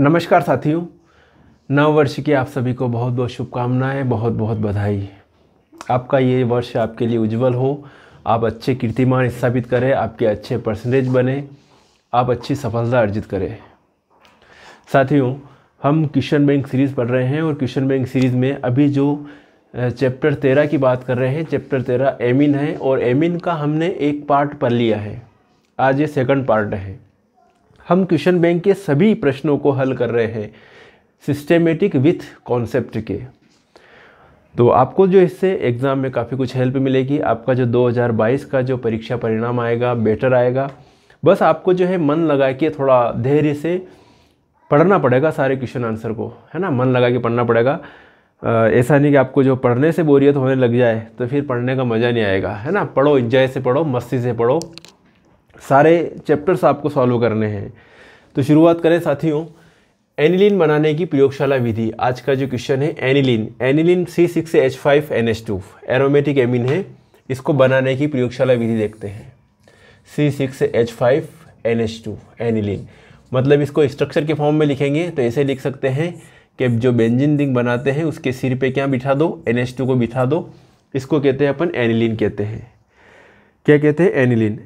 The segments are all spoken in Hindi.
नमस्कार साथियों नव वर्ष की आप सभी को बहुत बहुत शुभकामनाएं बहुत बहुत बधाई आपका ये वर्ष आपके लिए उज्जवल हो आप अच्छे कीर्तिमान स्थापित करें आपके अच्छे परसेंटेज बने आप अच्छी सफलता अर्जित करें साथियों हम किशन बैंक सीरीज़ पढ़ रहे हैं और किशन बैंक सीरीज़ में अभी जो चैप्टर तेरह की बात कर रहे हैं चैप्टर तेरह एमिन है और एमिन का हमने एक पार्ट पढ़ लिया है आज ये सेकंड पार्ट है हम क्वेश्चन बैंक के सभी प्रश्नों को हल कर रहे हैं सिस्टेमेटिक विथ कॉन्सेप्ट के तो आपको जो इससे एग्ज़ाम में काफ़ी कुछ हेल्प मिलेगी आपका जो 2022 का जो परीक्षा परिणाम आएगा बेटर आएगा बस आपको जो है मन लगा के थोड़ा धैर्य से पढ़ना पड़ेगा सारे क्वेश्चन आंसर को है ना मन लगा के पढ़ना पड़ेगा ऐसा नहीं कि आपको जो पढ़ने से बोरियत होने लग जाए तो फिर पढ़ने का मज़ा नहीं आएगा है ना पढ़ो इंजॉय से पढ़ो मस्ती से पढ़ो सारे चैप्टर्स आपको सॉल्व करने हैं तो शुरुआत करें साथियों एनिलिन बनाने की प्रयोगशाला विधि आज का जो क्वेश्चन है aniline aniline C six H five N H two aromatic amine है इसको बनाने की प्रयोगशाला विधि देखते हैं C six H five N H two aniline मतलब इसको स्ट्रक्चर के फॉर्म में लिखेंगे तो ऐसे लिख सकते हैं कि जो बेंजिन रिंग बनाते हैं उसके सिर पे क्या बिठा दो एन एच टू को बिठा दो इसको कहते हैं अपन एनिलिन कहते हैं क्या कहते हैं एनिलिन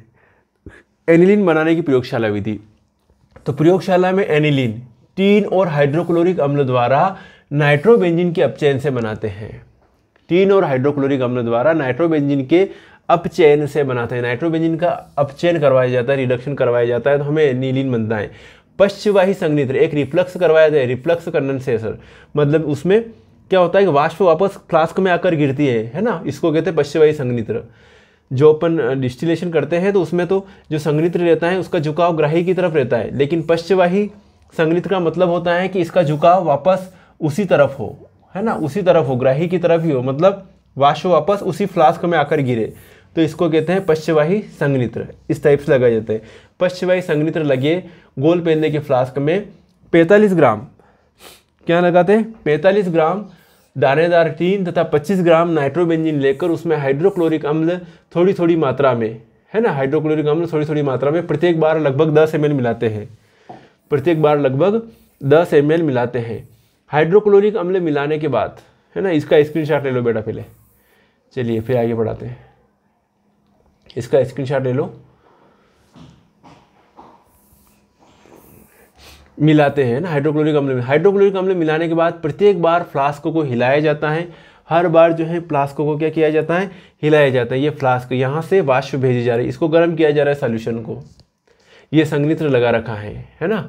एनिलिन बनाने की प्रयोगशाला विधि तो प्रयोगशाला में एनिलिन टीन और हाइड्रोक्लोरिक अम्ल द्वारा नाइट्रोबेंजिन के अपचयन से बनाते हैं टीन और हाइड्रोक्लोरिक अम्ल द्वारा नाइट्रोबेंजिन के अपचयन से बनाते हैं नाइट्रोबेंजिन का अपचयन करवाया जाता है रिडक्शन करवाया जाता है तो हमें एनिलिन बनता है पश्चवाही संगनित्र एक रिफ्लक्स करवाया रिफ्लक्स है रिफ्लक्स कंडेंसेसर मतलब उसमें क्या होता है कि वाष्प वापस फ्लास्क में आकर गिरती है है ना इसको कहते हैं पश्चवाही संगनित्र जो अपन डिस्टिलेशन करते हैं तो उसमें तो जो संगनित्र रहता है उसका झुकाव ग्राही की तरफ रहता है लेकिन पश्चवाही संगनित्र का मतलब होता है कि इसका झुकाव वापस उसी तरफ हो है ना उसी तरफ हो ग्राही की तरफ ही हो मतलब वाष्प वापस उसी फ्लास्क में आकर गिरे तो इसको कहते हैं पश्चवाही संगनित्र इस टाइप से लगाए जाते हैं पश्चवाही संगनित्र लगे गोल पेंदे के फ्लास्क में पैंतालीस ग्राम क्या लगाते हैं पैंतालीस ग्राम दानेदार टीन तथा 25 ग्राम नाइट्रोबेंजिन लेकर उसमें हाइड्रोक्लोरिक अम्ल थोड़ी थोड़ी मात्रा में है ना हाइड्रोक्लोरिक अम्ल थोड़ी थोड़ी मात्रा में प्रत्येक बार लगभग 10 एम मिलाते हैं प्रत्येक बार लगभग 10 एम मिलाते हैं हाइड्रोक्लोरिक अम्ल मिलाने के बाद है ना इसका स्क्रीन ले लो बेटा पहले चलिए फिर आगे बढ़ाते हैं इसका स्क्रीन ले लो मिलाते हैं ना हाइड्रोक्लोरिक अम्ल में हाइड्रोक्लोरिक अम्ल मिलाने के बाद प्रत्येक बार फ्लास्को को हिलाया जाता है हर बार जो है फ्लास्को को क्या किया जाता है हिलाया जाता है ये फ्लास्क यहाँ से वाष्प भेजी जा रही है इसको गर्म किया जा रहा है सोल्यूशन को ये संगनित्र लगा रखा है है ना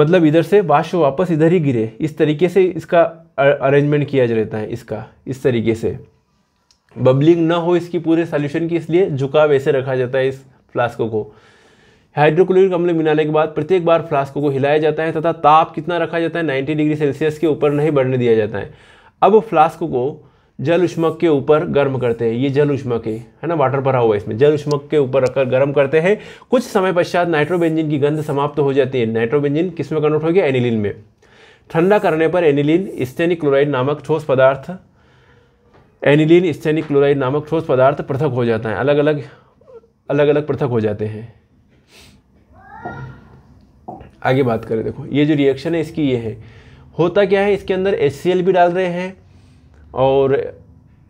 मतलब इधर से वाष्प वापस इधर ही गिरे इस तरीके से इसका अरेंजमेंट किया जा रहता है इसका इस तरीके से बबलिंग ना हो इसकी पूरे सोल्यूशन की इसलिए झुकाव ऐसे रखा जाता है इस फ्लास्को को हाइड्रोक्लोरिक अम्ल मिलाने के बाद प्रत्येक बार फ्लास्को को हिलाया जाता है तथा ताप कितना रखा जाता है 90 डिग्री सेल्सियस के ऊपर नहीं बढ़ने दिया जाता है अब फ्लास्को को जल उष्मक के ऊपर गर्म करते हैं ये जल उष्मक है है ना वाटर भरा हुआ है इसमें जल उष्मक के ऊपर रखकर गर्म करते हैं कुछ समय पश्चात नाइट्रोबेंजिन की गंध समाप्त तो हो जाती है नाइट्रोबेंजिन किस में कन्वर्ट हो गया एनिलिन में ठंडा करने पर एनिलिन स्टेनिक क्लोराइड नामक ठोस पदार्थ एनिलिन स्टेनिक क्लोराइड नामक ठोस पदार्थ पृथक हो जाता है अलग अलग अलग अलग पृथक हो जाते हैं आगे बात करें देखो ये जो रिएक्शन है इसकी ये है होता क्या है इसके अंदर एच भी डाल रहे हैं और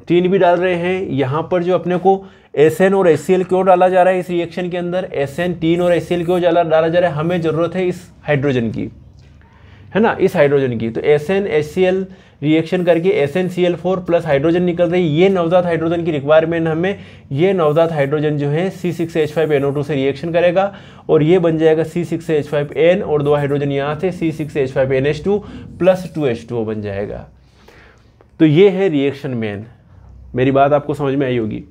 तीन भी डाल रहे हैं यहाँ पर जो अपने को एस और एस क्यों डाला जा रहा है इस रिएक्शन के अंदर एस तीन और एस क्यों डाला डाला जा रहा है हमें ज़रूरत है इस हाइड्रोजन की है ना इस हाइड्रोजन की तो S N H C L reaction करके S N C L four plus hydrogen निकल रही है ये नवजात हाइड्रोजन की रिक्वायरमेंट हमें ये नवजात हाइड्रोजन जो है C six H five N O two से रिएक्शन करेगा और ये बन जाएगा C six H five N और दो हाइड्रोजन यहाँ से C six H five N H two plus two H two बन जाएगा तो ये है रिएक्शन मेन मेरी बात आपको समझ में आई होगी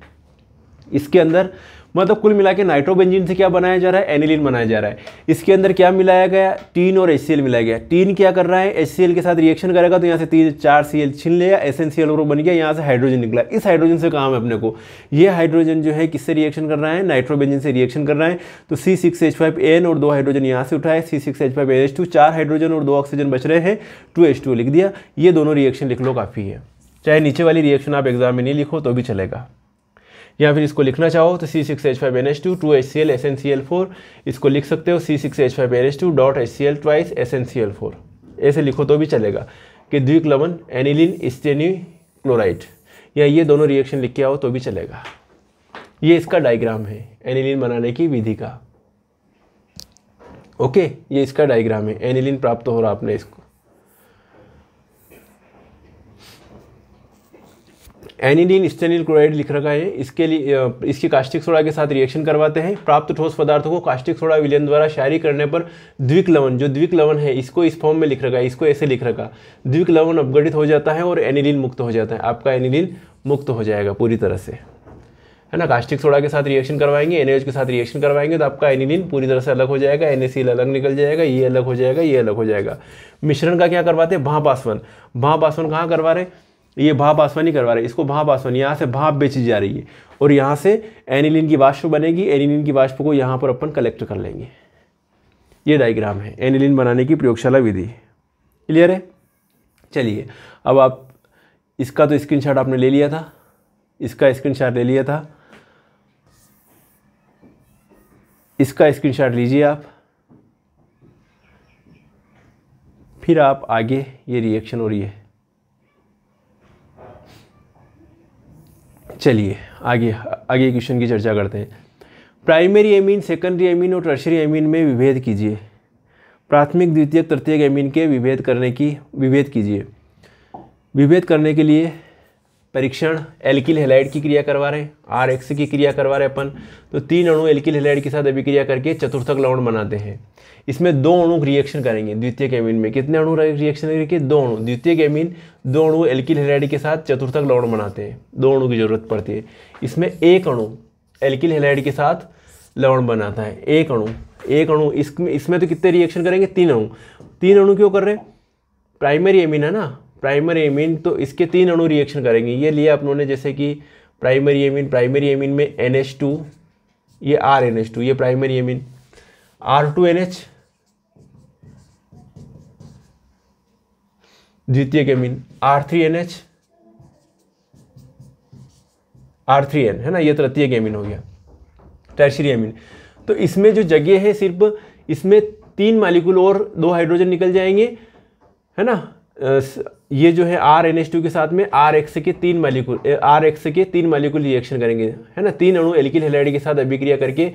इसके अंदर मतलब कुल मिला के नाइट्रोबेंजिन से क्या बनाया जा रहा है एनिलिन बनाया जा रहा है इसके अंदर क्या मिलाया गया टीन और एच मिलाया गया टीन क्या कर रहा है एच के साथ रिएक्शन करेगा तो यहाँ से तीन चार सी छीन लिया एस एन बन गया यहाँ से हाइड्रोजन निकला इस हाइड्रोजन से काम है अपने को ये हाइड्रोजन जो है किससे रिएक्शन कर रहा है नाइट्रोबेंजिन से रिएक्शन कर रहा है तो C six H five N और दो हाइड्रोजन यहाँ से उठाए C six H five N H two चार हाइड्रोजन और दो ऑक्सीजन बच रहे हैं टू एच टू लिख दिया ये दोनों रिएक्शन लिख लो काफ़ी है चाहे नीचे वाली रिएक्शन आप एग्जाम में नहीं लिखो तो भी चलेगा या फिर इसको लिखना चाहो तो C six H five N H two two H C L S N C L four इसको लिख सकते हो C six H five N H two dot H C L twice S N C L four ऐसे लिखो तो भी चलेगा कि द्विक लवन एनिलिन स्टेनी क्लोराइड या ये दोनों रिएक्शन लिख के आओ तो भी चलेगा ये इसका डायग्राम है एनिलिन बनाने की विधि का ओके ये इसका डायग्राम है एनिलिन प्राप्त हो रहा आपने इसको एनिडीन स्टेनिल क्लोराइड लिख रखा है इसके लिए इसकी कास्टिक सोडा के साथ रिएक्शन करवाते हैं प्राप्त ठोस पदार्थों को कास्टिक सोडा विलयन द्वारा शायरी करने पर द्विक लवन जो द्विक लवन है इसको इस फॉर्म में लिख रखा है इसको ऐसे लिख रखा द्विक लवन अपगठित हो जाता है और एनिलीन मुक्त हो जाता है आपका एनिलीन मुक्त हो जाएगा पूरी तरह से है ना कास्टिक सोडा के साथ रिएक्शन करवाएंगे एनएच के साथ रिएक्शन करवाएंगे तो आपका एनिलीन पूरी तरह से अलग हो जाएगा एन अलग निकल जाएगा ये अलग हो जाएगा ये अलग हो जाएगा मिश्रण का क्या करवाते हैं भापासवन भापासवन कहाँ करवा रहे हैं ये भाप आसमानी करवा रही है इसको भाप आसमानी यहाँ से भाप बेची जा रही है और यहाँ से एनिलिन की वाष्प बनेगी एनिलिन की वाष्प को यहाँ पर अपन कलेक्ट कर लेंगे ये डायग्राम है एनिलिन बनाने की प्रयोगशाला विधि क्लियर है चलिए अब आप इसका तो स्क्रीनशॉट आपने ले लिया था इसका स्क्रीनशॉट ले लिया था इसका स्क्रीनशॉट लीजिए आप फिर आप आगे ये रिएक्शन हो रही है चलिए आगे आगे क्वेश्चन की चर्चा करते हैं प्राइमरी एमीन सेकेंडरी एमीन और टर्शरी एमीन में विभेद कीजिए प्राथमिक द्वितीयक तृतीयक एमीन के विभेद करने की विभेद कीजिए विभेद करने के लिए परीक्षण एल्किल हेलाइड की क्रिया करवा रहे हैं आर एक्स की क्रिया करवा रहे हैं अपन तो तीन अणु एल्किल हेलाइड के साथ अभिक्रिया करके चतुर्थक लवण बनाते हैं इसमें दो अणु रिएक्शन करेंगे द्वितीय कैमिन में कितने अणु रिएक्शन करेंगे दो अणु द्वितीय कैमिन दो अणु एल्किल हेलाइड के साथ चतुर्थक लवण बनाते हैं दो अणु की जरूरत पड़ती है इसमें एक अणु एल्किल हेलाइड के साथ लवण बनाता है एक अणु एक अणु इसमें इसमें तो कितने रिएक्शन करेंगे तीन अणु तीन अणु क्यों कर रहे हैं प्राइमरी एमिन है ना प्राइमरी एमिन तो इसके तीन अणु रिएक्शन करेंगे ये लिया अपनों ने जैसे कि प्राइमरी एमिन प्राइमरी एमिन में एन एच टू ये आर एन एच टू ये primary amine R two N H द्वितीय केमिन R three N H R three N है ना ये तृतीय केमिन हो गया टर्शरी एमिन तो इसमें जो जगह है सिर्फ इसमें तीन मालिकुल और दो हाइड्रोजन निकल जाएंगे है ना ये जो है आर एन के साथ में आर एक्स के तीन मालिकुल आर एक्स के तीन मालिकुल रिएक्शन करेंगे है ना तीन अणु एल्किल हेलाइड के साथ अभिक्रिया करके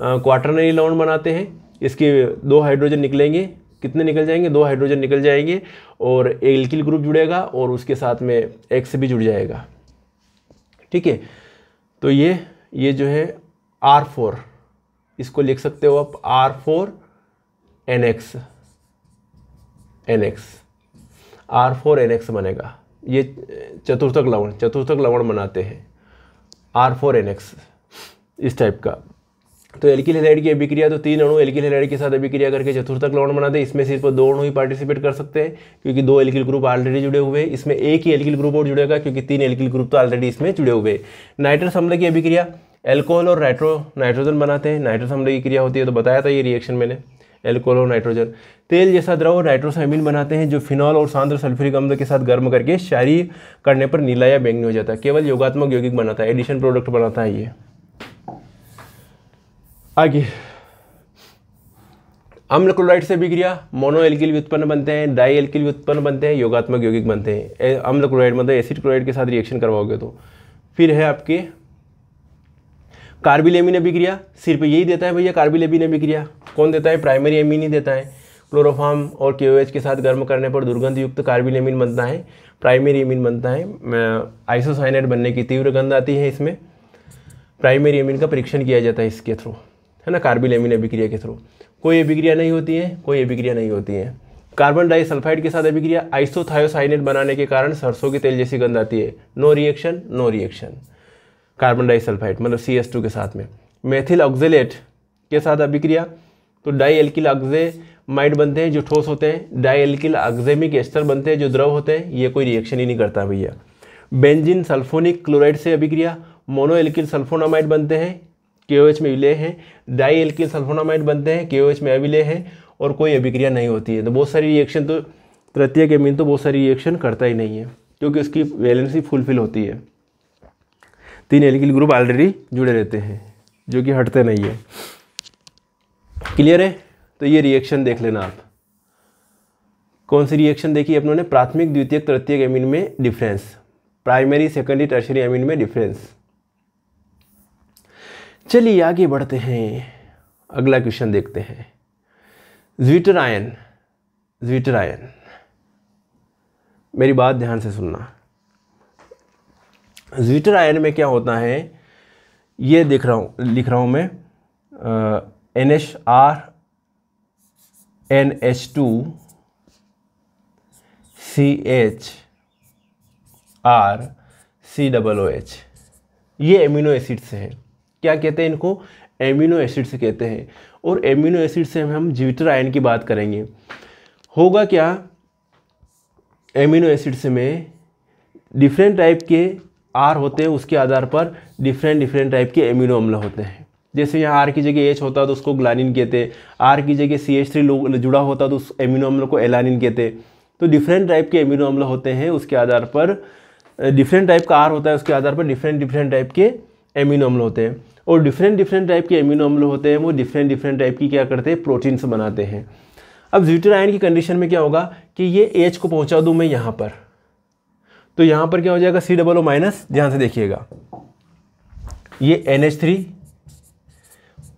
क्वार्टरनरी लॉन्ड बनाते हैं इसके दो हाइड्रोजन निकलेंगे कितने निकल जाएंगे दो हाइड्रोजन निकल जाएंगे और एल्किल ग्रुप जुड़ेगा और उसके साथ में एक्स भी जुड़ जाएगा ठीक है तो ये ये जो है आर फोर इसको लिख सकते हो आप R four N X N X R four N X बनेगा ये चतुर्थक लवण चतुर्थक लवण बनाते हैं आर फोर एन एक्स इस टाइप का तो एल्किल हेलाइड की अभिक्रिया तो तीन अणु एल्किल हेलाइड के साथ अभिक्रिया करके चतुर्थक लवण बनाते हैं इसमें सिर्फ दो अणु ही पार्टिसिपेट कर सकते हैं क्योंकि दो एल्किल ग्रुप ऑलरेडी जुड़े हुए हैं इसमें एक ही एल्किल ग्रुप और जुड़ेगा क्योंकि तीन एल्किल ग्रुप तो ऑलरेडी इसमें जुड़े हुए नाइट्रस हमले की अभिक्रिया एल्कोहल और नाइट्रो नाइट्रोजन बनाते हैं नाइट्रस हमले की क्रिया होती है तो बताया था ये रिएक्शन मैंने एल्कोहल और नाइट्रोजन तेल जैसा द्रव नाइट्रोसाइमिन बनाते हैं जो फिनॉल और सांद्र सल्फ्यूरिक अम्ल के साथ गर्म करके शारी करने पर नीला या बैंगनी हो जाता है केवल योगात्मक यौगिक बनाता है एडिशन प्रोडक्ट बनाता है ये आगे अम्ल क्लोराइड से बिक्रिया मोनो एल्किल उत्पन्न बनते हैं डाई एल्किल उत्पन्न बनते हैं योगात्मक यौगिक बनते हैं अम्ल क्लोराइड मतलब एसिड क्लोराइड के साथ रिएक्शन करवाओगे तो फिर है आपके कार्बिलेमिन अभिक्रिया सिर्फ यही देता है भैया कार्बिलेमिन अभिक्रिया कौन देता है प्राइमरी एमिन ही देता है क्लोरोफार्म और के के साथ गर्म करने पर दुर्गंध युक्त कार्बिलेमिन बनता है प्राइमरी एमिन बनता है आइसोसाइनेट बनने की तीव्र गंध आती है इसमें प्राइमरी एमिन का परीक्षण किया जाता है इसके थ्रू है ना कार्बिलेमिन अभिक्रिया के थ्रू कोई अभिक्रिया नहीं होती है कोई अभिक्रिया नहीं होती है कार्बन डाइसल्फाइड के साथ अभिक्रिया आइसोथायोसाइनेट बनाने के कारण सरसों के तेल जैसी गंध आती है no reaction no reaction carbon disulphide मतलब सी एस टू के साथ में मेथिल ऑक्जेलेट के साथ अभिक्रिया तो डाई एल्किल माइड बनते हैं जो ठोस होते हैं डाई एल्किल ऑक्जेमिक एस्टर बनते हैं जो द्रव होते हैं ये कोई रिएक्शन ही नहीं करता भैया बेंजिन सल्फोनिक क्लोराइड से अभिक्रिया मोनो एल्किल सल्फोनामाइड बनते हैं के ओ एच में विलय हैं डाई एल्किल सल्फोनामाइड बनते हैं के ओ एच में अविलय हैं और कोई अभिक्रिया नहीं होती है तो बहुत सारी रिएक्शन तो तृतीय के मीन तो बहुत सारी रिएक्शन करता ही नहीं है क्योंकि उसकी वैलेंसी फुलफिल होती है तीन एलिकल ग्रुप ऑलरेडी जुड़े रहते हैं जो कि हटते नहीं है क्लियर है तो ये रिएक्शन देख लेना आप कौन सी रिएक्शन देखी अपनों ने प्राथमिक द्वितीयक तृतीयक एमिन में difference primary secondary tertiary amine में डिफरेंस चलिए आगे बढ़ते हैं अगला क्वेश्चन देखते हैं ज्विटर आयन ज्विटर आयन मेरी बात ध्यान से सुनना जीटर आयन में क्या होता है ये देख रहा हूँ लिख रहा हूँ मैं N H R N H two C H R C double O H ये एमिनो एसिड्स हैं क्या कहते हैं इनको एमिनो एसिड्स कहते हैं और एमिनो एसिड से हम जीविटर आयन की बात करेंगे होगा क्या एमिनो एसिड्स में डिफरेंट टाइप के आर होते हैं उसके आधार पर डिफरेंट डिफरेंट टाइप के एमिनो अम्ल होते हैं जैसे यहाँ आर की जगह एच होता है तो उसको ग्लानिन कहते हैं आर की जगह सी एच थ्री जुड़ा होता तो उस एमिनो अम्ल को एलानिन कहते हैं तो डिफरेंट टाइप के एमिनो अम्ल होते हैं उसके आधार पर डिफरेंट टाइप का आर होता है उसके आधार पर डिफरेंट डिफरेंट टाइप के एमिनो अम्ल होते हैं और डिफरेंट डिफरेंट टाइप के एमिनो अम्ल होते हैं वो डिफरेंट डिफरेंट टाइप की क्या करते हैं प्रोटीन्स बनाते हैं अब ज्यूटर आयन की कंडीशन में क्या होगा कि ये एच को पहुँचा दूँ मैं यहाँ पर तो यहाँ पर क्या हो जाएगा सी डबल ओ माइनस ध्यान से देखिएगा ये N H three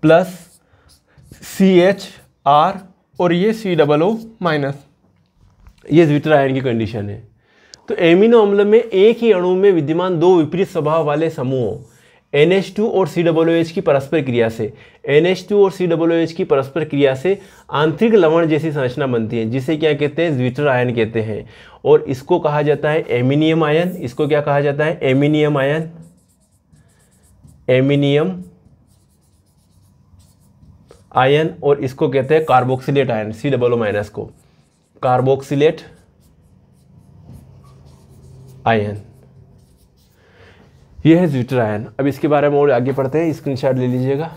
plus C H R और ये सी डबल ओ माइनस ये ज्विटर आयन की कंडीशन है तो एमिनो अम्ल में एक ही अणु में विद्यमान दो विपरीत स्वभाव वाले समूहों NH2 और COOH की परस्पर क्रिया से NH2 और COOH की परस्पर क्रिया से आंतरिक लवण जैसी संरचना बनती है जिसे क्या कहते हैं ज्विटर आयन कहते हैं और इसको कहा जाता है एमिनियम आयन इसको क्या कहा जाता है एमिनियम आयन एमिनियम आयन और इसको कहते हैं carboxylate ion C double O minus को कार्बोक्सिलेट आयन यह है जीट्रायन अब इसके बारे में और आगे पढ़ते हैं स्क्रीनशॉट ले लीजिएगा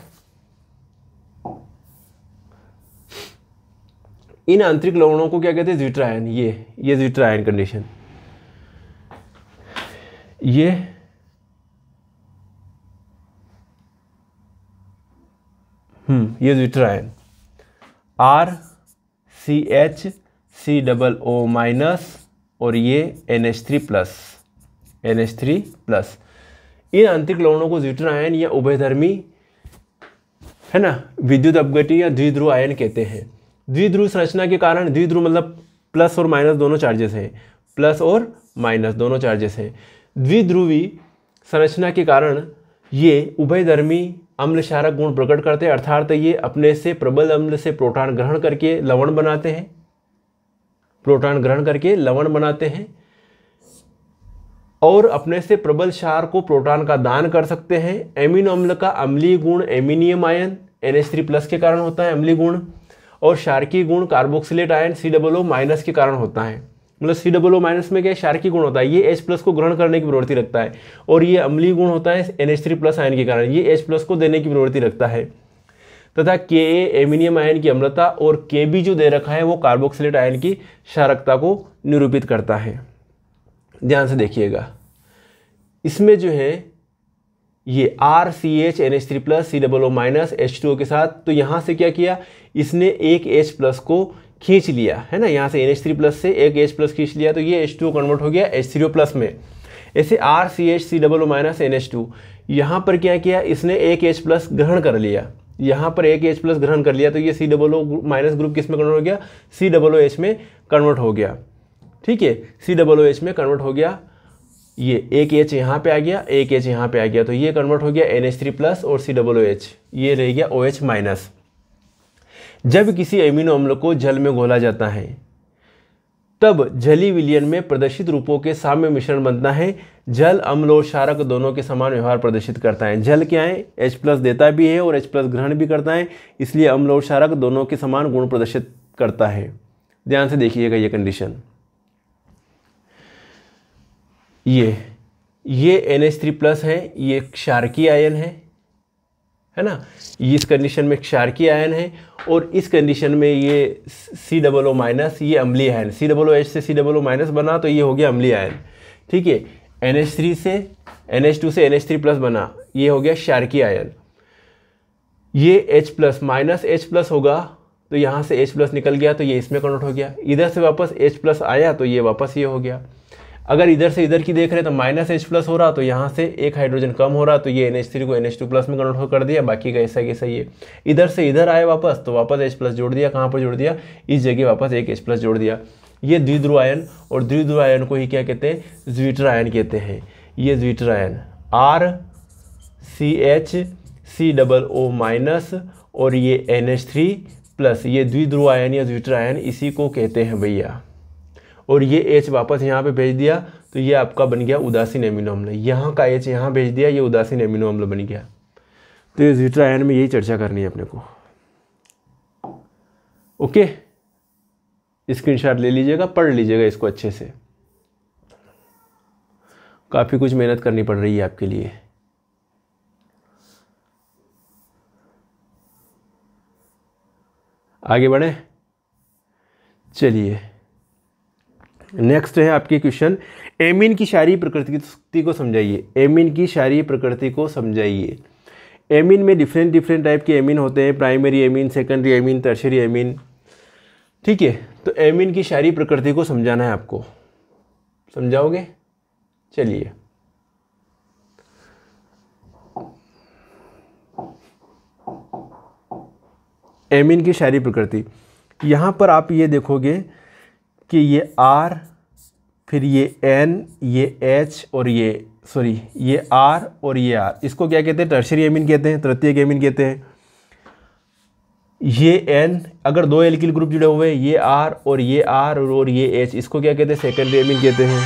इन आंतरिक लवणों को क्या कहते हैं जीट्रायन ये ये जीट्रायन कंडीशन ये हम्म ये zwitterion R C H C double O minus और ये N H three plus N H three plus इन आंतरिक लवणों को जीटर आयन या उभयधर्मी है ना विद्युत अपगटी या द्विध्रुव आयन कहते हैं द्विध्रुव संरचना के कारण द्विध्रुव मतलब प्लस और माइनस दोनों चार्जेस हैं प्लस और माइनस दोनों चार्जेस हैं द्विध्रुवी संरचना के कारण ये उभयधर्मी अम्लशारक गुण प्रकट करते हैं अर्थात ये अपने से प्रबल अम्ल से प्रोटॉन ग्रहण करके लवण बनाते हैं प्रोटॉन ग्रहण करके लवण बनाते हैं और अपने से प्रबल क्षार को प्रोटॉन का दान कर सकते हैं एमिनो अम्ल का अम्ली गुण aminium ion N three plus के कारण होता है अम्ली गुण और शार्की गुण carboxylate ion C double O minus के कारण होता है मतलब सी डबल ओ माइनस में क्या शार्की गुण होता है ये एच प्लस को ग्रहण करने की प्रवृत्ति रखता है और ये अम्ली गुण होता है N H three plus ion के कारण ये एच प्लस को देने की प्रवृत्ति रखता है तथा के ए एमिनियम आयन की अम्लता और के बी जो दे रखा है वो कार्बोक्सिलेट आयन की क्षारकता को निरूपित करता है ध्यान से देखिएगा इसमें जो है ये R C H N H three plus C double O minus H two O के साथ तो यहाँ से क्या किया इसने एक एच प्लस को खींच लिया है ना यहाँ से एन एच थ्री प्लस से एक एच प्लस खींच लिया तो ये एच टू कन्वर्ट हो गया एच थ्री ओ प्लस में ऐसे R C H C double O minus N H two यहाँ पर क्या किया इसने एक एच प्लस ग्रहण कर लिया यहाँ पर एक एच प्लस ग्रहण कर लिया तो ये C double O minus group किस में कन्वर्ट हो गया सी डबल ओ एच में कन्वर्ट हो गया ठीक है सी डबल ओ एच में कन्वर्ट हो गया ये एक एच यहाँ पे आ गया एक एच यहाँ पे आ गया तो ये कन्वर्ट हो गया एन एच थ्री प्लस और सी डबल ओ एच ये रह गया ओ एच माइनस जब किसी एमिनो अम्ल को जल में घोला जाता है तब जली विलियन में प्रदर्शित रूपों के साम्य मिश्रण बनता है जल अम्ल और क्षारक दोनों के समान व्यवहार प्रदर्शित करता है जल क्या है एच प्लस देता भी है और एच प्लस ग्रहण भी करता है इसलिए अम्ल और क्षारक दोनों के समान गुण प्रदर्शित करता है ध्यान से देखिएगा ये कंडीशन ये ये एन एच थ्री प्लस है ये क्षारकी आयन है है ना इस कंडीशन में क्षारकी आयन है और इस कंडीशन में ये सी डबल ओ माइनस ये अम्ली ion C double O H से सी डबल ओ माइनस बना तो ये हो गया अम्ली आयन ठीक है एन एच थ्री से एन एच टू से एन एच थ्री प्लस बना ये हो गया क्षारकी आयन ये H plus minus H plus होगा तो यहाँ से H प्लस निकल गया तो ये इसमें कन्वर्ट हो गया इधर से वापस H प्लस आया तो ये वापस ये हो गया अगर इधर से इधर की देख रहे हैं तो माइनस एच प्लस हो रहा तो यहाँ से एक हाइड्रोजन कम हो रहा तो ये एन एच थ्री को एन एच टू प्लस में कन्वर्ट कर दिया बाकी का ऐसा कैसा ये इधर से इधर आए वापस तो वापस एच प्लस जोड़ दिया कहाँ पर जोड़ दिया इस जगह वापस एक एच प्लस जोड़ दिया ये द्विध्रुव आयन और द्विध्रुव आयन को ही क्या कहते हैं ज्विटर आयन कहते हैं ये zwitter ion R C H C double O minus और ये एन एच थ्री प्लस ये द्विध्रुव आयन या ज्विटर आयन इसी को कहते हैं भैया और ये एच वापस यहाँ पे भेज दिया तो ये आपका बन गया उदासीन एमिनो अम्ल यहाँ का एच यहाँ भेज दिया ये उदासीन एमिनो अम्ल बन गया तो ये जीट्रायन में यही चर्चा करनी है अपने को ओके स्क्रीनशॉट ले लीजिएगा पढ़ लीजिएगा इसको अच्छे से काफ़ी कुछ मेहनत करनी पड़ रही है आपके लिए आगे बढ़े चलिए नेक्स्ट है आपकी क्वेश्चन एमिन की शारी प्रकृति को समझाइए एमिन की शारी प्रकृति को समझाइए एमिन में डिफरेंट डिफरेंट टाइप के एमिन होते हैं primary amine secondary amine tertiary amine ठीक है तो एमिन की शारी प्रकृति को समझाना है आपको समझाओगे चलिए एमिन की शारी प्रकृति यहाँ पर आप ये देखोगे कि ये R फिर ये N ये H और ये सॉरी ये R और ये R इसको क्या कहते हैं टर्शरी एमिन कहते हैं तृतीय एमिन कहते हैं ये N अगर दो एल्किल ग्रुप जुड़े हुए ये R और ये R और ये H इसको क्या कहते हैं सेकेंडरी एमिन कहते हैं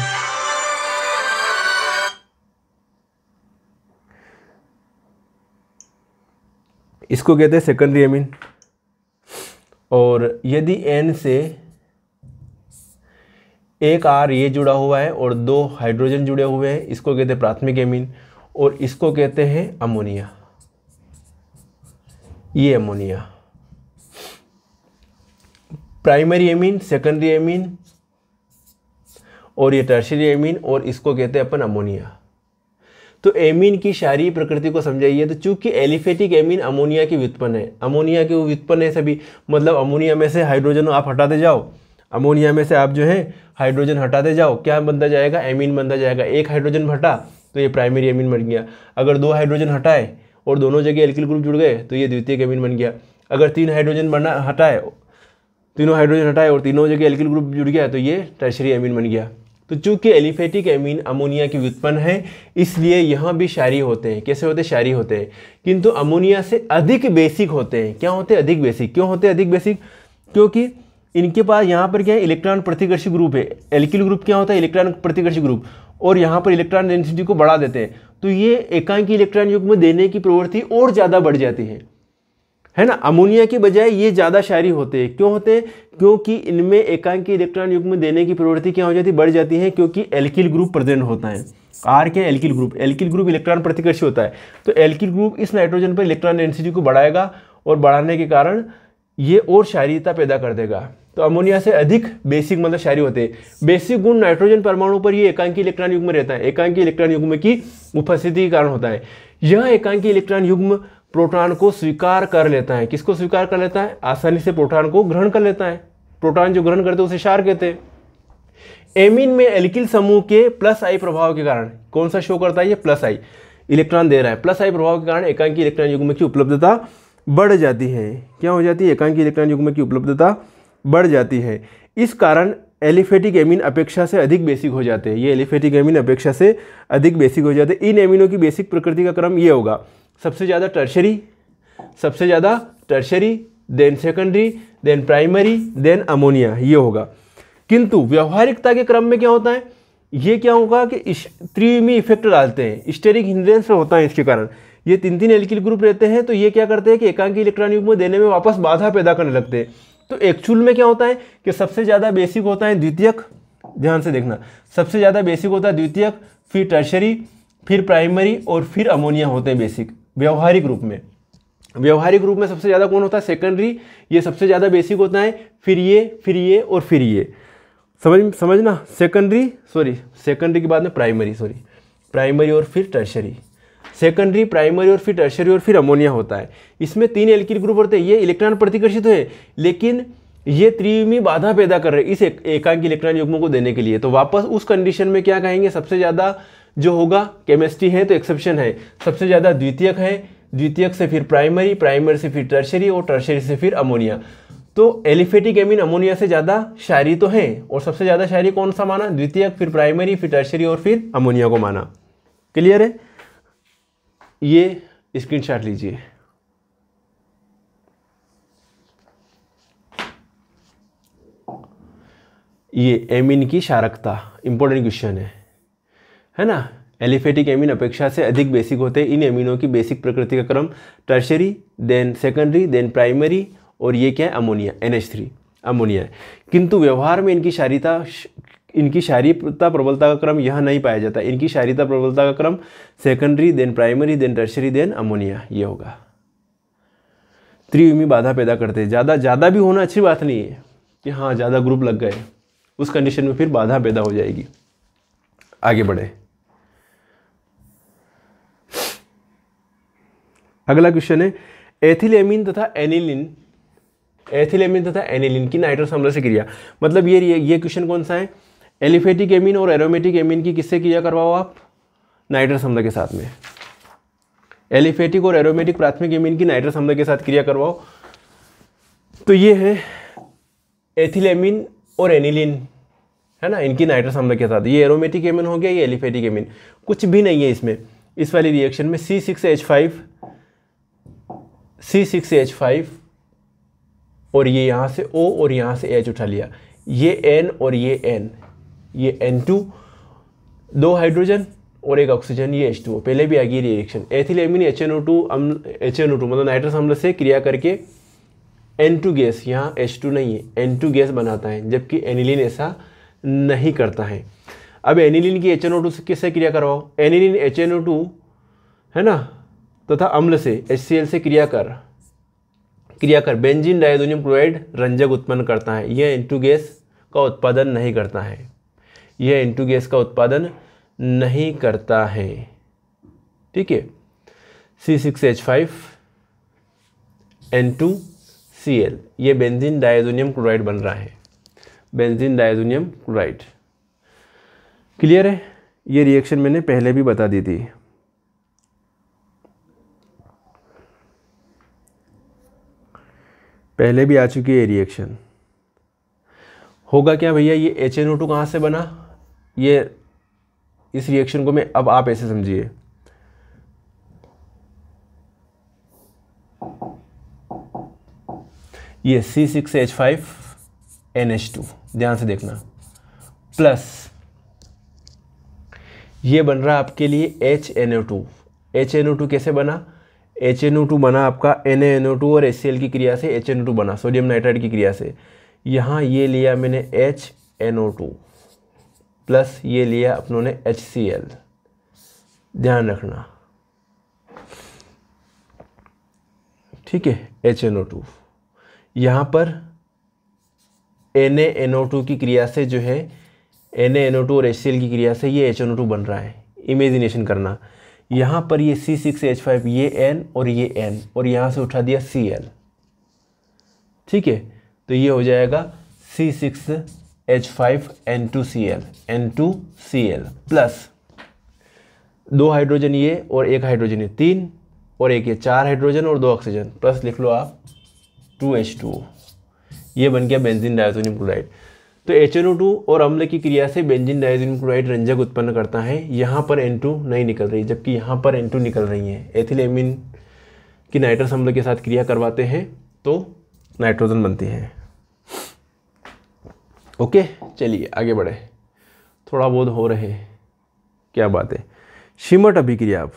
इसको कहते हैं सेकेंडरी एमिन और यदि N से एक आर ये जुड़ा हुआ है और दो हाइड्रोजन जुड़े हुए हैं इसको कहते हैं प्राथमिक एमीन और इसको कहते हैं अमोनिया ये ammonia primary amine secondary amine और ये टर्शरी एमीन और इसको कहते हैं अपन अमोनिया तो एमीन की शारी प्रकृति को समझाइए तो चूंकि एलिफेटिक एमीन अमोनिया की व्युत्पन्न है अमोनिया के व्युत्पन्न है सभी मतलब अमोनिया में से हाइड्रोजन आप हटाते जाओ अमोनिया में से आप जो है हाइड्रोजन हटाते जाओ क्या बनता जाएगा एमीन बनता जाएगा एक हाइड्रोजन हटा तो ये प्राइमरी एमीन बन गया अगर दो हाइड्रोजन हटाए और दोनों जगह एल्किल ग्रुप जुड़ गए तो ये द्वितीय एमीन बन गया अगर तीन हाइड्रोजन बना हटाए तीनों हाइड्रोजन हटाए और तीनों जगह एल्किल ग्रुप जुड़ गया तो ये टर्शरी एमीन बन गया तो चूंकि एलिफेटिक एमीन अमोनिया की व्युत्पन्न है इसलिए यहाँ भी शारी होते हैं कैसे होते शारी होते हैं किंतु अमोनिया से अधिक बेसिक होते हैं क्या होते हैं अधिक बेसिक क्यों होते हैं अधिक बेसिक क्योंकि इनके पास यहाँ पर क्या है इलेक्ट्रॉन प्रतिकर्षी ग्रुप है एल्किल ग्रुप क्या होता है इलेक्ट्रॉन प्रतिकर्षी ग्रुप और यहाँ पर इलेक्ट्रॉन डेंसिटी को बढ़ा देते हैं तो ये एकांकी इलेक्ट्रॉन युग में देने की प्रवृत्ति और ज़्यादा बढ़ जाती है है ना अमोनिया के बजाय ये ज़्यादा शायरी होते हैं क्यों होते हैं क्योंकि इनमें एकांकी इलेक्ट्रॉन युग में देने की प्रवृत्ति क्या हो जाती है बढ़ जाती है क्योंकि एल्किल ग्रुप प्रेजेंट होता है आर के alkyl group alkyl group electron प्रतिकर्षी होता है तो एल्किल ग्रुप इस नाइट्रोजन पर इलेक्ट्रॉन डेंसिटी को बढ़ाएगा और बढ़ाने के कारण ये और शारीरता पैदा कर देगा तो अमोनिया से अधिक बेसिक मतलब शहरी होते हैं बेसिक गुण नाइट्रोजन परमाणु पर ये एकांकी इलेक्ट्रॉन युग्म रहता है एकांकी इलेक्ट्रॉन युग्म की उपस्थिति के कारण होता है यह एकांकी इलेक्ट्रॉन युग्म प्रोटॉन को स्वीकार कर लेता है किसको स्वीकार कर लेता है आसानी से प्रोटॉन को ग्रहण कर लेता है प्रोटॉन जो ग्रहण करते हैं उसे शार कहते हैं एमिन में एल्किल समूह के प्लस आई प्रभाव के कारण कौन सा शो करता है ये प्लस आई इलेक्ट्रॉन दे रहा है प्लस आई प्रभाव के कारण एकांकी इलेक्ट्रॉन युग्म की उपलब्धता बढ़ जाती है क्या हो जाती है एकांकी इलेक्ट्रॉन युग्म की उपलब्धता बढ़ जाती है इस कारण एलिफेटिक एमिन अपेक्षा से अधिक बेसिक हो जाते हैं ये एलिफेटिक एमिन अपेक्षा से अधिक बेसिक हो जाते हैं इन एमिनों की बेसिक प्रकृति का क्रम ये होगा सबसे ज़्यादा टर्शरी सबसे ज़्यादा tertiary than secondary than primary than ammonia ये होगा किंतु व्यवहारिकता के क्रम में क्या होता है ये क्या होगा कि त्रिमी इफेक्ट डालते हैं स्टेरिक हिंड्रेंस होता है इसके कारण ये तीन तीन एल्किल ग्रुप रहते हैं तो ये क्या करते हैं कि एकांकी इलेक्ट्रॉनिक में देने में वापस बाधा पैदा करने लगते हैं तो एक्चुअल में क्या होता है कि सबसे ज़्यादा बेसिक होता है द्वितीयक ध्यान से देखना सबसे ज़्यादा बेसिक होता है द्वितीयक फिर टर्शरी फिर प्राइमरी और फिर अमोनिया होते हैं बेसिक व्यवहारिक रूप में व्यवहारिक रूप में सबसे ज़्यादा कौन होता है सेकेंडरी ये सबसे ज़्यादा बेसिक होता है फिर ये फिर ये और फिर ये समझ समझना सेकेंडरी सॉरी सेकेंडरी के बाद में प्राइमरी सॉरी प्राइमरी और फिर टर्शरी सेकेंडरी प्राइमरी और फिर टर्शरी और फिर अमोनिया होता है इसमें तीन एल्किल ग्रुप होते हैं ये इलेक्ट्रॉन प्रतिकर्षित है लेकिन ये त्रिवी बाधा पैदा कर रहे हैं इस एक, एकांक इलेक्ट्रॉन युग्मों को देने के लिए तो वापस उस कंडीशन में क्या कहेंगे सबसे ज़्यादा जो होगा केमिस्ट्री है तो एक्सेप्शन है सबसे ज़्यादा द्वितीयक है द्वितीयक से फिर प्राइमरी प्राइमरी से फिर टर्शरी और टर्शरी से फिर अमोनिया तो एलिफेटिक एमिन अमोनिया से ज़्यादा शायरी तो है और सबसे ज़्यादा शायरी कौन सा माना द्वितीयक फिर प्राइमरी फिर टर्शरी और फिर अमोनिया को माना क्लियर है ये स्क्रीनशॉट लीजिए ये एमिन की शारकता इंपॉर्टेंट क्वेश्चन है है ना एलिफेटिक एमिन अपेक्षा से अधिक बेसिक होते हैं इन एमिनों की बेसिक प्रकृति का क्रम tertiary than secondary than primary और ये क्या है ammonia N H three ammonia किंतु व्यवहार में इनकी शारीता इनकी शारीरता प्रबलता का क्रम यह नहीं पाया जाता इनकी शारीरता प्रबलता का क्रम secondary than primary than tertiary than ammonia ये होगा त्रिवीमी बाधा पैदा करते हैं ज़्यादा ज़्यादा भी होना अच्छी बात नहीं है कि हाँ ज़्यादा ग्रुप लग गए उस कंडीशन में फिर बाधा पैदा हो जाएगी आगे बढ़े अगला क्वेश्चन है एथिलेमिन तथा एनिलिन एथिलेमिन तथा एनिलिन की नाइट्रोस से क्रिया मतलब ये ये क्वेश्चन कौन सा है एलिफेटिक एमिन और एरोमेटिक एमिन की किससे क्रिया करवाओ आप नाइट्रस अम्ल के साथ में एलिफेटिक और एरोमेटिक प्राथमिक एमिन की नाइट्रस अम्ल के साथ क्रिया करवाओ तो ये है एथिलेमिन और एनिलिन है ना इनकी नाइट्रस अम्ल के साथ ये एरोमेटिक एमिन हो गया ये एलिफेटिक एमिन कुछ भी नहीं है इसमें इस वाली रिएक्शन में C six H five C six H five और ये यहाँ से ओ और यहाँ से एच उठा लिया ये एन और ये एन ये एन टू दो हाइड्रोजन और एक ऑक्सीजन ये एच टू पहले भी आ गई reaction ethyl amine H N O two H N O two मतलब नाइट्रस अम्ल से क्रिया करके एन टू गैस यहाँ एच टू नहीं है एन टू गैस बनाता है जबकि एनिलिन ऐसा नहीं करता है अब एनिलिन की एच एन ओ टू से किससे क्रिया करवाओ aniline H N O two है ना तथा अम्ल से एच सी एल से क्रिया कर क्रिया कर बेंजीन डायडोनियम क्लोराइड रंजक उत्पन्न करता है यह एन टू गैस का उत्पादन नहीं करता है यह एन गैस का उत्पादन नहीं करता है ठीक है C six H five N two C L ये बेंजीन डायजोनियम क्लोराइड बन रहा है बेंजीन डायजोनियम क्लोराइड क्लियर है ये रिएक्शन मैंने पहले भी बता दी थी पहले भी आ चुकी है रिएक्शन होगा क्या भैया ये एच एन कहाँ से बना ये इस रिएक्शन को मैं अब आप ऐसे समझिए ये C six H five N H two ध्यान से देखना प्लस ये बन रहा आपके लिए H N O two H N O two कैसे बना एच एन ओ टू बना आपका एन एन ओ टू और एच सी एल की क्रिया से एच एन ओ टू बना सोडियम नाइट्राइड की क्रिया से यहाँ ये लिया मैंने H N O two plus ये लिया अपनों ने एच सी एल ध्यान रखना ठीक है एच एन ओ टू यहाँ पर N A N O two की क्रिया से जो है एन एन ओ टू और एच सी एल की क्रिया से ये एच एन ओ टू बन रहा है इमेजिनेशन करना यहाँ पर ये सी सिक्स एच फाइव ये एन और ये एन और यहाँ से उठा दिया सी एल ठीक है तो ये हो जाएगा C six H five N two C L N two C L plus दो हाइड्रोजन ये और एक हाइड्रोजन ये तीन और एक ये चार हाइड्रोजन और दो ऑक्सीजन प्लस लिख लो आप टू एच टू ये बन गया बेंजीन डायजोनियम क्लोराइड तो एच एन ओ टू और अम्ल की क्रिया से बेंजीन डायजोनियम क्लोराइड रंजक उत्पन्न करता है यहाँ पर एन टू नहीं निकल रही जबकि यहाँ पर एन टू निकल रही है एथिलेमिन की नाइट्रस अम्ल के साथ क्रिया करवाते हैं तो नाइट्रोजन बनती है ओके चलिए आगे बढ़े थोड़ा बहुत हो रहे क्या बात है शिमट अभिक्रिया अब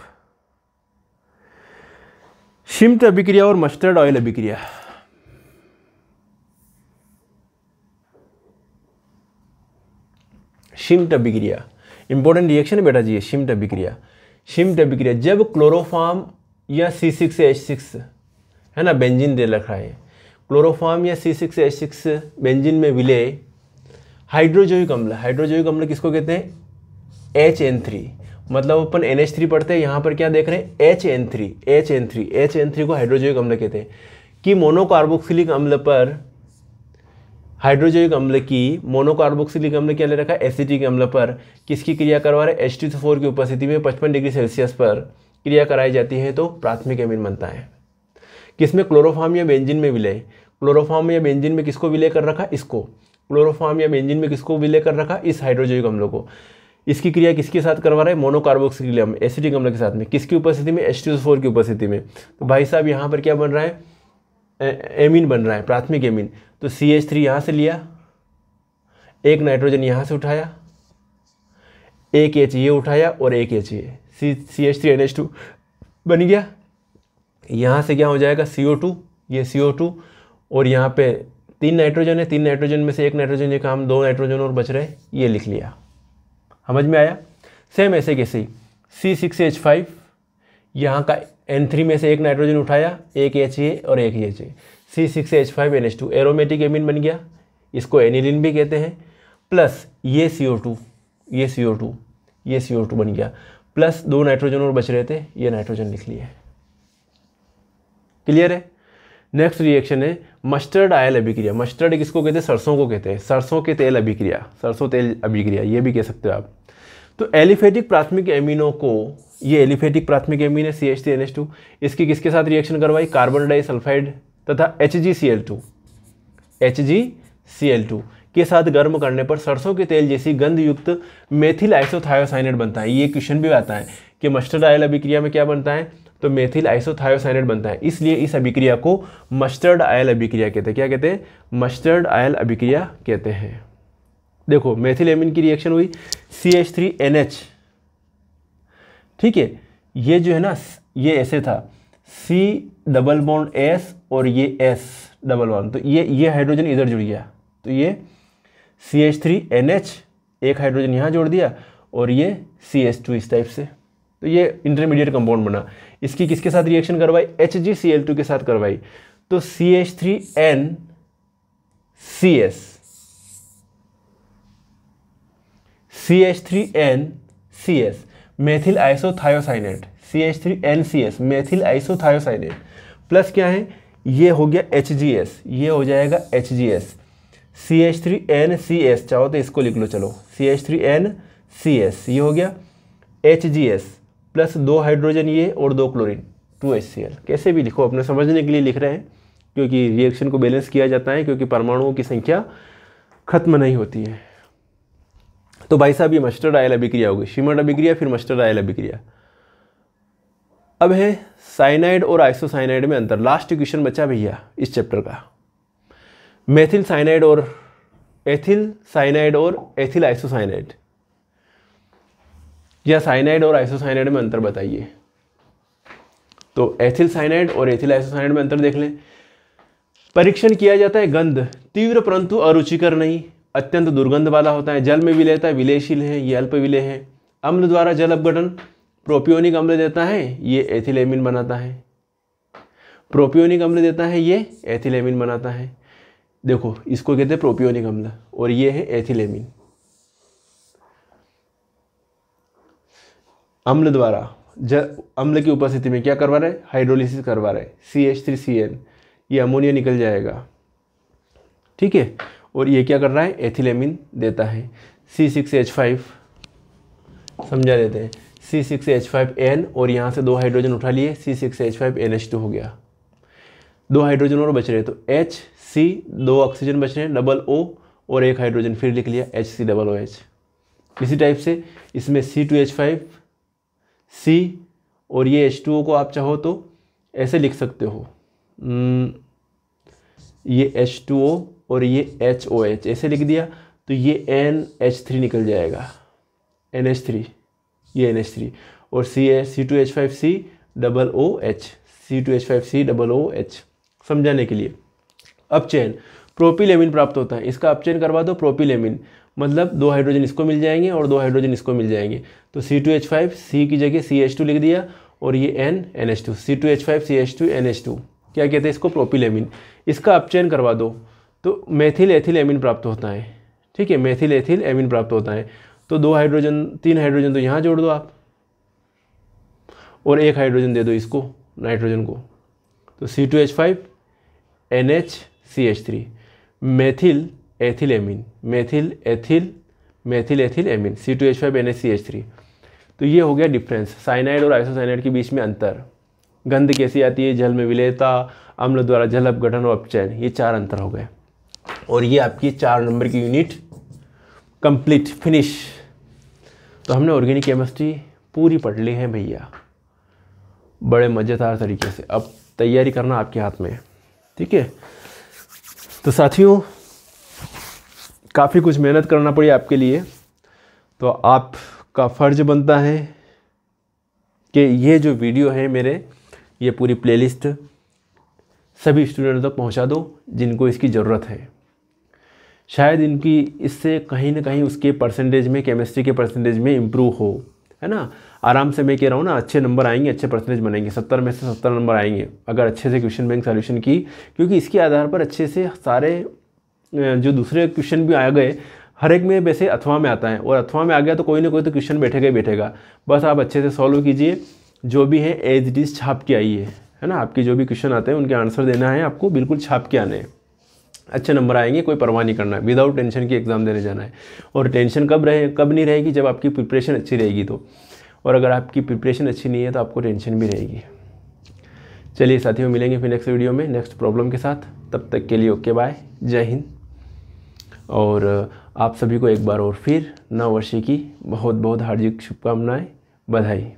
शिमट अभिक्रिया और मस्टर्ड ऑयल अभिक्रिया शिमट अभिक्रिया इंपॉर्टेंट रिएक्शन है बेटा जी शिमट अभिक्रिया शिमट अभिक्रिया जब क्लोरोफार्म या सी सिक्स एच सिक्स है ना बेंजिन दे रखा है क्लोरोफार्म या C six H six benzene में विलय हाइड्रोजोविक अम्ल हाइड्रोजोविक अम्ल किसको कहते हैं एच एन थ्री मतलब अपन एन एच थ्री पढ़ते हैं यहाँ पर क्या देख रहे हैं H N three H N three H N three को हाइड्रोजोविक अम्ल कहते हैं कि मोनोकार्बोक्सिलिक अम्ल पर हाइड्रोजोविक अम्ल की मोनोकार्बोक्सिलिक अम्ल क्या ले रखा है एसिटिक अम्ल पर किसकी क्रिया करवा रहे एच टी फोर की उपस्थिति में पचपन डिग्री सेल्सियस पर क्रिया कराई जाती है तो प्राथमिक एमिन बनता है किसमें क्लोरोफाम या बेंजिन में विलय क्लोरोफाम या बेंजिन में किसको विलय कर रखा इसको क्लोरोफार्म या बेंजिन में किसको विलय कर रखा इस हाइड्रोजोइक अम्लों को इसकी क्रिया किसके साथ करवा रहा है मोनोकार्बोक्सिल क्रिया एसिडिक अम्ल के साथ में किसकी उपस्थिति में एच की उपस्थिति में तो भाई साहब यहाँ पर क्या बन रहा है एमिन बन रहा है प्राथमिक एमिन तो सी एच थ्री यहाँ से लिया एक नाइट्रोजन यहाँ से उठाया एक एच ये उठाया और एक एच ये C C H three N H two बन गया यहाँ से क्या हो जाएगा सी ओ टू ये सी ओ टू और यहाँ पे तीन नाइट्रोजन है तीन नाइट्रोजन में से एक नाइट्रोजन ये काम दो नाइट्रोजन और बच रहे ये लिख लिया समझ में आया सेम ऐसे कैसे ही सी सिक्स एच फाइव यहाँ का एन थ्री में से एक नाइट्रोजन उठाया एक एच ए और एक H A C six H five N H two aromatic amine बन गया इसको एनिलिन भी कहते हैं प्लस ये सी ओ टू ये सी ओ टू ये सी ओ टू बन गया प्लस दो नाइट्रोजन और बच रहे थे ये नाइट्रोजन लिख लिए क्लियर है नेक्स्ट रिएक्शन है मस्टर्ड आयल अभिक्रिया मस्टर्ड किसको कहते हैं सरसों को कहते हैं सरसों के तेल अभिक्रिया सरसों तेल अभिक्रिया ये भी कह सकते हो आप तो एलिफेटिक प्राथमिक एमिनो को ये एलिफेटिक प्राथमिक एमिन है C H T N H two इसकी किसके साथ रिएक्शन करवाई कार्बन डाइसल्फाइड तथा H G C L two H G C L two के साथ गर्म करने पर सरसों के तेल जैसी गंध युक्त मेथिल आइसोथायोसाइनेट बनता है ये क्वेश्चन भी आता है कि मस्टर्ड आयल अभिक्रिया में क्या बनता है तो मेथिल आइसोथायोसाइनेट बनता है इसलिए इस अभिक्रिया को मस्टर्ड आयल अभिक्रिया कहते हैं क्या कहते हैं मस्टर्ड आयल अभिक्रिया कहते हैं देखो मेथिल एमिन की रिएक्शन हुई C H three N H ठीक है ये जो है ना ये ऐसे था सी डबल बॉन्ड एस और ये एस डबल बॉन्ड तो ये ये हाइड्रोजन इधर जुड़ गया तो ये C H three N H एक हाइड्रोजन यहाँ जोड़ दिया और ये सी एच टू इस टाइप से तो ये इंटरमीडिएट कंपाउंड बना इसकी किसके साथ रिएक्शन करवाई एच के साथ करवाई तो C H three N C S C H three N C S methyl isothiocyanate C H three N C S methyl isothiocyanate plus क्या है ये हो गया एच जी एस ये हो जाएगा H G S C H three N C S चाहो तो इसको लिख लो चलो C H three N C S ये हो गया एच जी एस प्लस दो हाइड्रोजन ये और दो chlorine two H C L कैसे भी लिखो अपने समझने के लिए लिख रहे हैं क्योंकि रिएक्शन को बैलेंस किया जाता है क्योंकि परमाणुओं की संख्या खत्म नहीं होती है तो भाई साहब ये मस्टर्ड आयल अभिक्रिया होगी शिमर्ड अभिक्रिया फिर मस्टर्ड आयल अभिक्रिया अब है साइनाइड और आइसोसाइनाइड में अंतर लास्ट क्वेश्चन बचा भैया इस चैप्टर का मेथिल साइनाइड और एथिल साइनाइड और एथिल आइसोसाइनाइड या साइनाइड और आइसोसाइनाइड में अंतर बताइए तो एथिल साइनाइड और एथिल आइसोसाइनाइड में अंतर देख लें परीक्षण किया जाता है गंध तीव्र परंतु अरुचिकर नहीं अत्यंत दुर्गंध वाला होता है जल में विलयता विलयशील है ये अल्प विलय है अम्ल द्वारा जल अपघटन प्रोपियोनिक अम्ल देता है ये एथिलेमिन बनाता है प्रोपियोनिक अम्ल देता है ये एथिलेमिन बनाता है देखो इसको कहते हैं प्रोपियोनिक अम्ल और ये है एथिलेमिन अम्ल द्वारा ज अम्ल की उपस्थिति में क्या करवा रहे हैं हाइड्रोलिसिस करवा रहे C H three C N ये अमोनिया निकल जाएगा ठीक है और ये क्या कर रहा है एथिलेमिन देता है सी सिक्स एच फाइव समझा देते हैं C six H five N और यहाँ से दो हाइड्रोजन उठा लिए C six H five N H two हो गया दो हाइड्रोजन और बच रहे तो एच सी दो ऑक्सीजन बच रहे हैं डबल ओ और एक हाइड्रोजन फिर लिख लिया H C double O H इसी टाइप से इसमें C two H five C और ये एच टू ओ को आप चाहो तो ऐसे लिख सकते हो हम्म, ये एच टू ओ और ये एच ओ एच ऐसे लिख दिया तो ये एन एच थ्री निकल जाएगा एन एच थ्री ये एन एच थ्री और C H C two H five C double O H C two H five C double O H समझाने के लिए अपचैन प्रोपीलेमिन प्राप्त होता है इसका अपचैन करवा दो प्रोपीलेमिन मतलब दो हाइड्रोजन इसको मिल जाएंगे और दो हाइड्रोजन इसको मिल जाएंगे तो C two H five C की जगह सी एच टू लिख दिया और ये N N H two C two H five C H two N H two क्या कहते हैं इसको प्रोपिलेमिन इसका अपचयन करवा दो तो मैथिल एथिल एमिन प्राप्त होता है ठीक है मैथिल एथिल एमिन प्राप्त होता है तो दो हाइड्रोजन तीन हाइड्रोजन तो यहाँ जोड़ दो आप और एक हाइड्रोजन दे दो इसको नाइट्रोजन को तो C two H five N H C H three methyl ethyl amine methyl ethyl methyl ethyl amine C two H five N H C H three तो ये हो गया डिफरेंस साइनाइड और आइसोसाइनाइड के बीच में अंतर गंध कैसी आती है जल में विलयता अम्ल द्वारा जल अपघटन और अपचयन ये चार अंतर हो गए और ये आपकी चार नंबर की यूनिट कंप्लीट फिनिश तो हमने ऑर्गेनिक केमिस्ट्री पूरी पढ़ ली है भैया बड़े मज़ेदार तरीके से अब तैयारी करना आपके हाथ में है ठीक है तो साथियों काफ़ी कुछ मेहनत करना पड़ी आपके लिए तो आपका फ़र्ज बनता है कि ये जो वीडियो है मेरे ये पूरी प्लेलिस्ट सभी स्टूडेंट तक तो पहुंचा दो जिनको इसकी ज़रूरत है शायद इनकी इससे कहीं ना कहीं उसके परसेंटेज में केमिस्ट्री के परसेंटेज में इम्प्रूव हो है ना आराम से मैं कह रहा हूँ ना अच्छे नंबर आएंगे अच्छे परसेंटेज बनेंगे सत्तर में से सत्तर नंबर आएंगे अगर अच्छे से क्वेश्चन बैंक सोल्यूशन की क्योंकि इसके आधार पर अच्छे से सारे जो दूसरे क्वेश्चन भी आ गए हर एक में वैसे अथवा में आता है और अथवा में आ गया तो कोई ना कोई तो क्वेश्चन बैठेगा ही बैठेगा बस आप अच्छे से सॉल्व कीजिए जो भी है एज इट इज़ छाप के आइए है ना आपके जो भी क्वेश्चन आते हैं उनके आंसर देना है आपको बिल्कुल छाप के आने हैं अच्छे नंबर आएंगे कोई परवाह नहीं करना है विदाउट टेंशन की एग्ज़ाम देने जाना है और टेंशन कब रहे कब नहीं रहेगी जब आपकी प्रिपरेशन अच्छी रहेगी तो और अगर आपकी प्रिपरेशन अच्छी नहीं है तो आपको टेंशन भी रहेगी चलिए साथियों मिलेंगे फिर नेक्स्ट वीडियो में नेक्स्ट प्रॉब्लम के साथ तब तक के लिए ओके बाय जय हिंद और आप सभी को एक बार और फिर नववर्षीय की बहुत बहुत हार्दिक शुभकामनाएँ बधाई